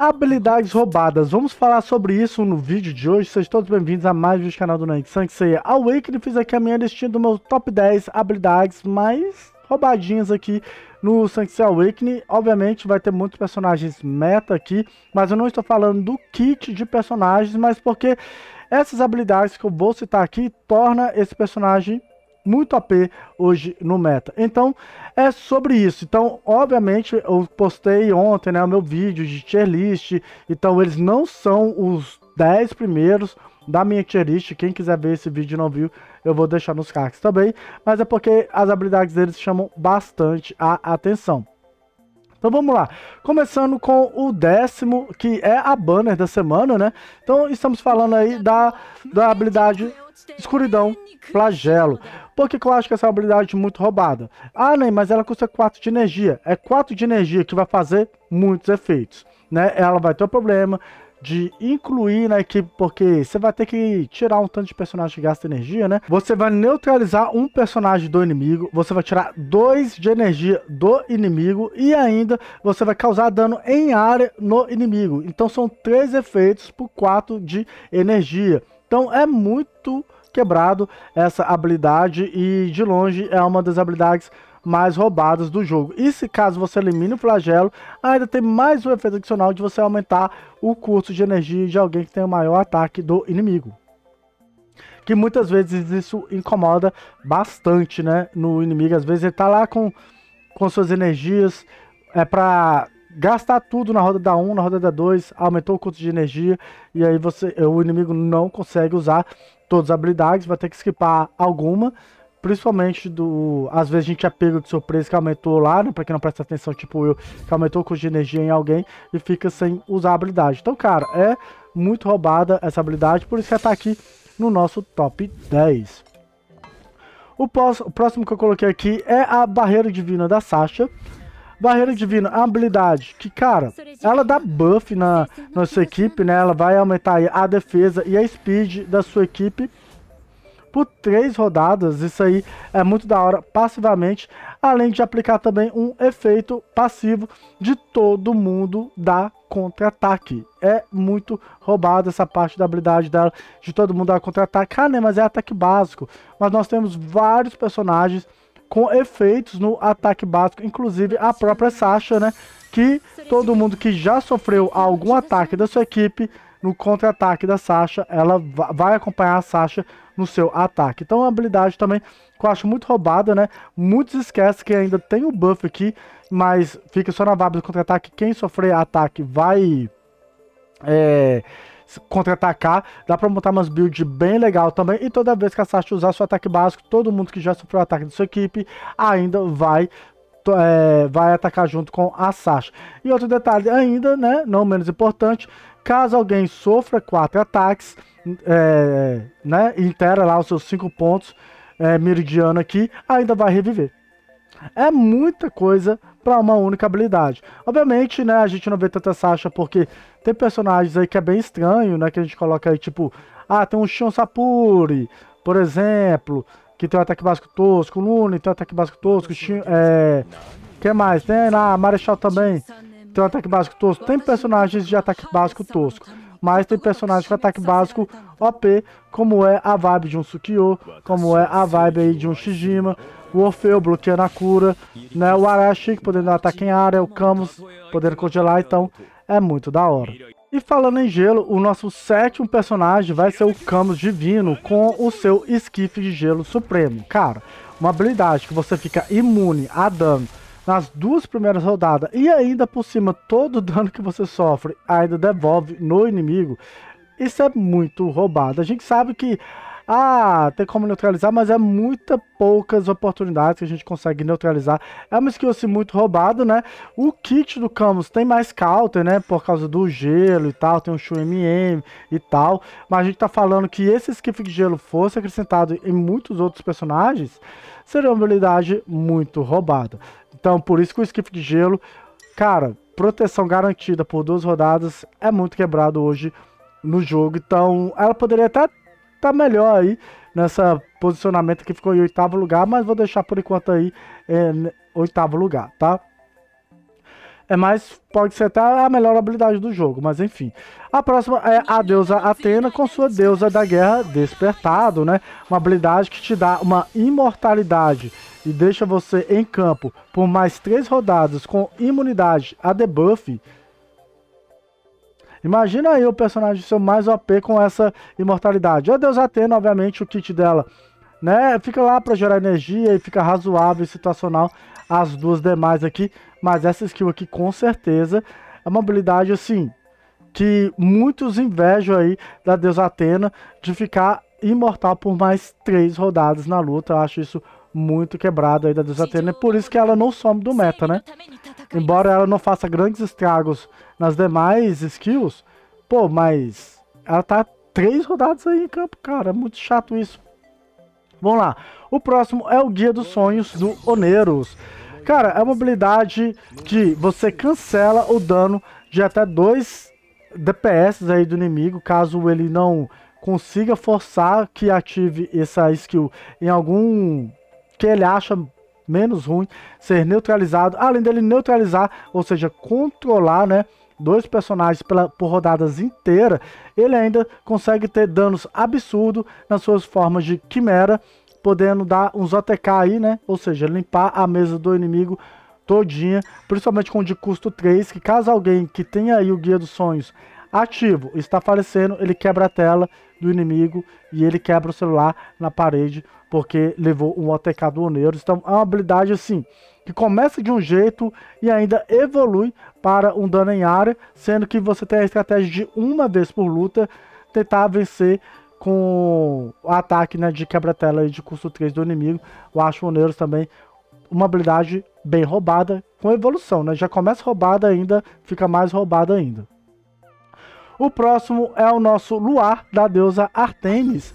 Habilidades roubadas. Vamos falar sobre isso no vídeo de hoje. Sejam todos bem-vindos a mais um vídeo do canal do Night Sun, Awakening. Fiz aqui a minha listinha do meu top 10 habilidades mais roubadinhas aqui no Sanctuary Awakening. Obviamente vai ter muitos personagens meta aqui, mas eu não estou falando do kit de personagens, mas porque essas habilidades que eu vou citar aqui torna esse personagem muito AP hoje no meta. Então, é sobre isso. Então, obviamente, eu postei ontem, né, o meu vídeo de tier list. Então, eles não são os 10 primeiros da minha tier list. Quem quiser ver esse vídeo e não viu, eu vou deixar nos cards também. Mas é porque as habilidades deles chamam bastante a atenção. Então vamos lá. Começando com o décimo, que é a banner da semana, né? Então estamos falando aí da, da habilidade Escuridão, Flagelo. Por que, eu acho que essa é uma habilidade muito roubada? Ah, nem, mas ela custa 4 de energia. É 4 de energia que vai fazer muitos efeitos. Né? Ela vai ter um problema, de incluir na equipe, porque você vai ter que tirar um tanto de personagem que gasta energia, né? Você vai neutralizar um personagem do inimigo, você vai tirar dois de energia do inimigo e ainda você vai causar dano em área no inimigo. Então são três efeitos por quatro de energia. Então é muito quebrado essa habilidade e de longe é uma das habilidades mais roubadas do jogo. E se caso você elimine o flagelo, ainda tem mais um efeito adicional de você aumentar o custo de energia de alguém que tem o maior ataque do inimigo. Que muitas vezes isso incomoda bastante, né? No inimigo, às vezes ele tá lá com, com suas energias é para gastar tudo na roda da 1, na roda da 2, aumentou o custo de energia e aí você, o inimigo não consegue usar todas as habilidades, vai ter que skipar alguma principalmente do. Às vezes a gente é pego de surpresa que aumentou lá, né? Pra quem não presta atenção, tipo eu, que aumentou o custo de energia em alguém e fica sem usar a habilidade. Então, cara, é muito roubada essa habilidade, por isso que ela tá aqui no nosso top 10. O, pós, o próximo que eu coloquei aqui é a Barreira Divina da Sasha. Barreira Divina, a habilidade que, cara, ela dá buff na, na sua equipe, né? Ela vai aumentar a defesa e a speed da sua equipe por três rodadas. Isso aí é muito da hora passivamente, além de aplicar também um efeito passivo de todo mundo da contra-ataque. É muito roubado essa parte da habilidade dela de todo mundo dar contra-ataque. Ah, né, mas é ataque básico. Mas nós temos vários personagens com efeitos no ataque básico, inclusive a própria Sasha, né? Que todo mundo que já sofreu algum ataque da sua equipe no contra-ataque da Sasha, ela vai acompanhar a Sasha no seu ataque. Então é uma habilidade também que eu acho muito roubada, né? Muitos esquecem que ainda tem o buff aqui, mas fica só na vibe do contra-ataque. Quem sofrer ataque vai... É, contra-atacar, dá pra montar umas builds bem legal também, e toda vez que a Sasha usar seu ataque básico, todo mundo que já sofreu ataque da sua equipe, ainda vai é, vai atacar junto com a Sasha. E outro detalhe ainda, né, não menos importante, Caso alguém sofra quatro ataques, é, né, intera lá os seus cinco pontos é, meridiano aqui, ainda vai reviver. É muita coisa para uma única habilidade. Obviamente, né, a gente não vê tanta Sasha porque tem personagens aí que é bem estranho, né, que a gente coloca aí tipo, ah, tem um Shion Sapuri, por exemplo, que tem um ataque básico tosco, Lune tem um ataque básico tosco, Shin, é, que mais? Tem né, a Marechal também, tem um ataque básico tosco. Tem personagens de ataque básico tosco. Mas tem personagens com ataque básico OP, como é a vibe de um sukiyo como é a vibe aí de um Shijima, o Orfeu bloqueando a cura, né? o Arashi podendo dar ataque em área, o Camus podendo congelar, então é muito da hora. E falando em gelo, o nosso sétimo personagem vai ser o Camus Divino com o seu esquife de gelo supremo. Cara, uma habilidade que você fica imune a dano nas duas primeiras rodadas e ainda por cima todo o dano que você sofre ainda devolve no inimigo, isso é muito roubado. A gente sabe que ah, tem como neutralizar, mas é muita poucas oportunidades que a gente consegue neutralizar. É uma skill assim, muito roubada, né? O kit do Camus tem mais counter, né? Por causa do gelo e tal, tem o um Shu MM e tal. Mas a gente tá falando que esse esquife de gelo fosse acrescentado em muitos outros personagens, seria uma habilidade muito roubada. Então, por isso que o skiff de gelo, cara, proteção garantida por duas rodadas é muito quebrado hoje no jogo. Então, ela poderia até estar tá melhor aí nessa posicionamento que ficou em oitavo lugar, mas vou deixar por enquanto aí em é, oitavo lugar, tá? É mais, pode ser até a melhor habilidade do jogo, mas enfim. A próxima é a deusa Atena com sua deusa da guerra despertado, né? Uma habilidade que te dá uma imortalidade e deixa você em campo por mais três rodadas com imunidade a debuff, imagina aí o personagem seu mais OP com essa imortalidade. A Deus Atena, obviamente, o kit dela né? Fica lá para gerar energia e fica razoável e situacional as duas demais aqui, mas essa skill aqui com certeza é uma habilidade assim que muitos invejam aí da deusa Atena de ficar imortal por mais três rodadas na luta. Eu acho isso muito quebrado aí da Desatena. e por isso que ela não some do meta, né? Tá Embora ela não faça grandes estragos nas demais skills, pô, mas ela tá três rodadas aí em campo, cara, é muito chato isso. Vamos lá, o próximo é o Guia dos Sonhos do Oneros. Cara, é uma habilidade que você cancela o dano de até dois DPS aí do inimigo, caso ele não consiga forçar que ative essa skill em algum que ele acha menos ruim ser neutralizado, além dele neutralizar, ou seja, controlar, né? Dois personagens pela, por rodadas inteira, ele ainda consegue ter danos absurdos nas suas formas de quimera, podendo dar uns ATK aí, né? Ou seja, limpar a mesa do inimigo todinha, principalmente com o de custo 3, que caso alguém que tenha aí o Guia dos Sonhos ativo, está falecendo, ele quebra a tela do inimigo e ele quebra o celular na parede porque levou um OTK do Oneiro. Então é uma habilidade assim, que começa de um jeito e ainda evolui para um dano em área, sendo que você tem a estratégia de uma vez por luta tentar vencer com o ataque né, de quebra-tela e de custo 3 do inimigo. Eu acho o Neuros também uma habilidade bem roubada, com evolução, né? Já começa roubada ainda, fica mais roubada ainda. O próximo é o nosso Luar, da deusa Artemis.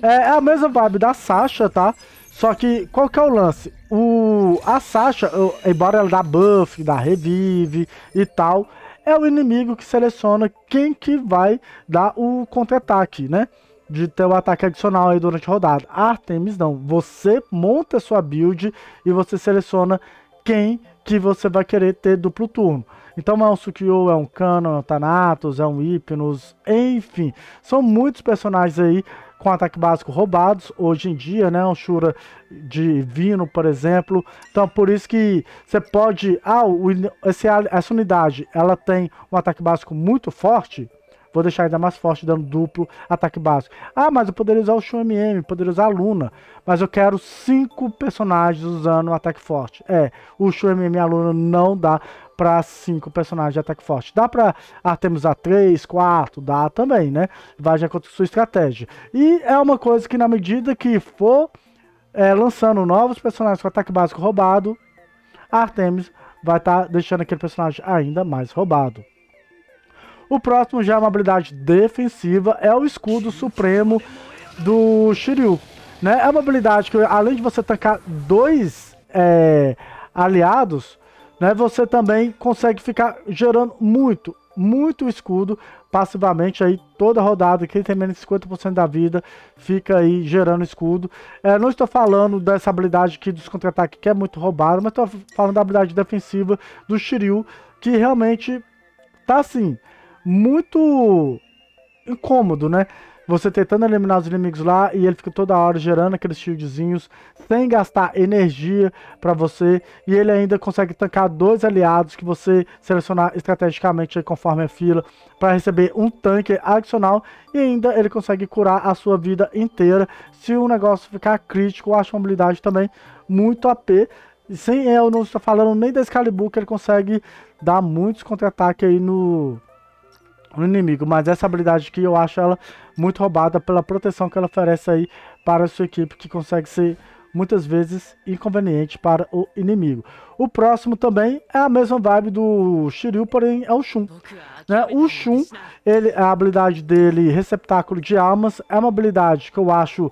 É, é a mesma vibe da Sasha, tá? Só que qual que é o lance? O, a Sasha, embora ela dá buff, dá revive e tal, é o inimigo que seleciona quem que vai dar o contra-ataque, né? De ter o um ataque adicional aí durante a rodada. A Artemis não. Você monta sua build e você seleciona quem que você vai querer ter duplo turno. Então é um Sukiyo, é um Kano, é um Thanatos, é um Hypnos, enfim. São muitos personagens aí com ataque básico roubados hoje em dia, né? Um Shura de Vino, por exemplo. Então, por isso que você pode. Ah, esse, essa unidade ela tem um ataque básico muito forte vou deixar ainda mais forte dando duplo ataque básico. Ah, mas eu poderia usar o Shun MM, poderia usar a Luna, mas eu quero cinco personagens usando um ataque forte. É, o Shun MM e a Luna não dá para cinco personagens de ataque forte. Dá para Artemis ah, A3, 4, dá também, né? Vai já contra a sua estratégia. E é uma coisa que na medida que for é, lançando novos personagens com ataque básico roubado, a Artemis vai estar tá deixando aquele personagem ainda mais roubado. O próximo já é uma habilidade defensiva, é o escudo supremo do Shiryu. Né? É uma habilidade que, além de você tancar dois é, aliados, né, você também consegue ficar gerando muito, muito escudo passivamente aí toda rodada. Quem tem menos de 50% da vida fica aí gerando escudo. É, não estou falando dessa habilidade aqui dos contra-ataques que é muito roubada, mas estou falando da habilidade defensiva do Shiryu, que realmente tá assim muito incômodo, né? Você tentando eliminar os inimigos lá e ele fica toda hora gerando aqueles shieldzinhos sem gastar energia para você. E ele ainda consegue tancar dois aliados que você selecionar estrategicamente conforme a fila para receber um tanque adicional. E ainda ele consegue curar a sua vida inteira. Se o negócio ficar crítico, eu acho uma habilidade também muito AP. E sem eu não estou falando nem da Excalibur, que ele consegue dar muitos contra-ataque aí no no inimigo. Mas essa habilidade que eu acho ela muito roubada pela proteção que ela oferece aí para a sua equipe, que consegue ser muitas vezes inconveniente para o inimigo. O próximo também é a mesma vibe do Shiryu, porém é o Shun. Né? O Shun, ele, a habilidade dele, Receptáculo de Almas, é uma habilidade que eu acho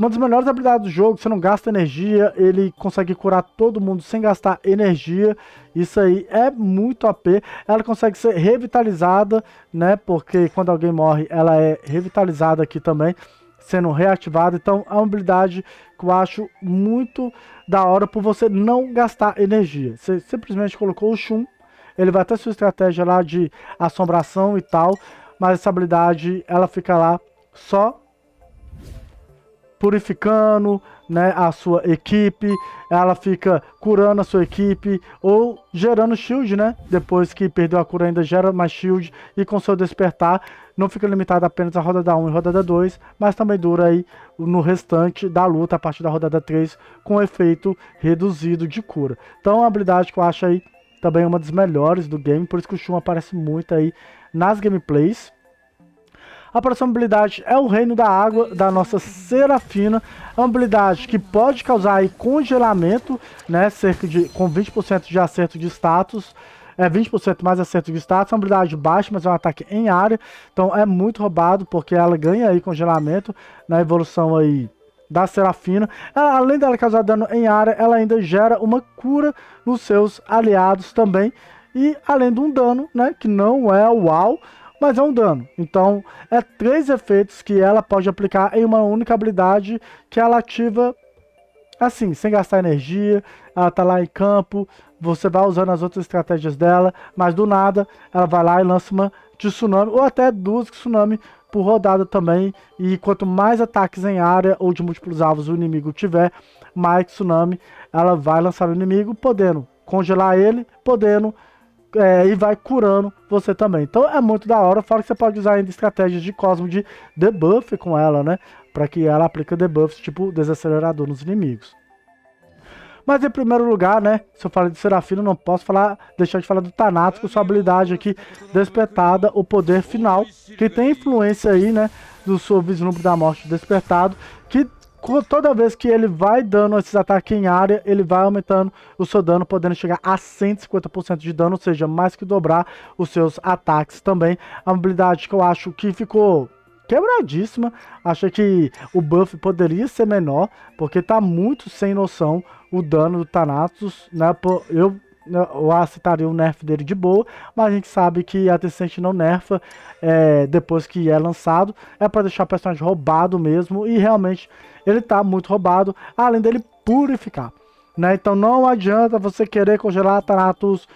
uma das melhores habilidades do jogo, você não gasta energia, ele consegue curar todo mundo sem gastar energia. Isso aí é muito AP. Ela consegue ser revitalizada, né? Porque quando alguém morre, ela é revitalizada aqui também, sendo reativada. Então é uma habilidade que eu acho muito da hora por você não gastar energia. Você simplesmente colocou o Shun, ele vai até sua estratégia lá de assombração e tal, mas essa habilidade ela fica lá só purificando né, a sua equipe, ela fica curando a sua equipe ou gerando shield, né? Depois que perdeu a cura, ainda gera mais shield e com seu despertar não fica limitado apenas à rodada 1 e rodada 2, mas também dura aí no restante da luta a partir da rodada 3 com efeito reduzido de cura. Então, é uma habilidade que eu acho aí também uma das melhores do game, por isso que o Shun aparece muito aí nas gameplays a próxima habilidade é o Reino da Água, da nossa Serafina. É uma habilidade que pode causar congelamento, né? Cerca de, com 20% de acerto de status é 20% mais acerto de status, é uma habilidade baixa, mas é um ataque em área, então é muito roubado, porque ela ganha aí congelamento na evolução aí da Serafina. Ela, além dela causar dano em área, ela ainda gera uma cura nos seus aliados também, e além de um dano, né, que não é uau, mas é um dano. Então, é três efeitos que ela pode aplicar em uma única habilidade que ela ativa assim, sem gastar energia, ela tá lá em campo, você vai usando as outras estratégias dela, mas do nada ela vai lá e lança uma de tsunami, ou até duas de tsunami por rodada também, e quanto mais ataques em área ou de múltiplos alvos o inimigo tiver, mais tsunami ela vai lançar no inimigo, podendo congelar ele, podendo é, e vai curando você também. Então é muito da hora, fora que você pode usar ainda estratégias de Cosmo de debuff com ela, né? Para que ela aplique debuffs tipo desacelerador nos inimigos. Mas em primeiro lugar, né? Se eu falei de Serafino, não posso falar, deixar de falar do Thanatos com sua habilidade aqui despertada, o poder final, que tem influência aí, né? Do seu vislumbre da morte despertado toda vez que ele vai dando esses ataques em área, ele vai aumentando o seu dano, podendo chegar a 150% de dano, ou seja, mais que dobrar os seus ataques também. A habilidade que eu acho que ficou quebradíssima. Achei que o buff poderia ser menor, porque tá muito sem noção o dano do Thanatos, né? Eu né, eu aceitaria o nerf dele de boa, mas a gente sabe que a Tencent não nerfa é, depois que é lançado, é para deixar o personagem roubado mesmo, e realmente ele tá muito roubado, além dele purificar. Né? Então não adianta você querer congelar Taratus,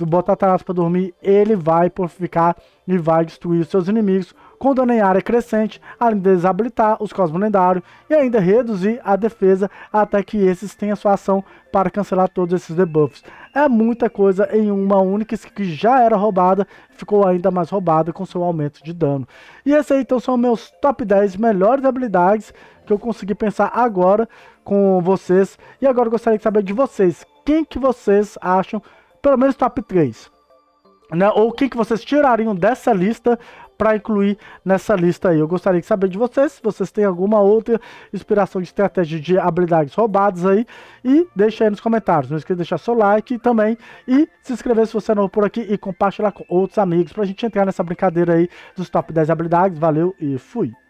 botar Taratus para dormir, ele vai purificar e vai destruir os seus inimigos, com dano em área crescente, além de desabilitar os cosmos lendários e ainda reduzir a defesa até que esses tenham sua ação para cancelar todos esses debuffs é muita coisa em uma única que já era roubada, ficou ainda mais roubada com seu aumento de dano. E esse aí então são meus top 10 melhores habilidades que eu consegui pensar agora com vocês. E agora eu gostaria de saber de vocês, quem que vocês acham, pelo menos top 3? Né? Ou quem que vocês tirariam dessa lista para incluir nessa lista aí. Eu gostaria de saber de vocês, se vocês têm alguma outra inspiração de estratégia de habilidades roubadas aí, e deixa aí nos comentários. Não esqueça de deixar seu like também e se inscrever se você é novo por aqui e compartilhar com outros amigos para a gente entrar nessa brincadeira aí dos top 10 habilidades. Valeu e fui!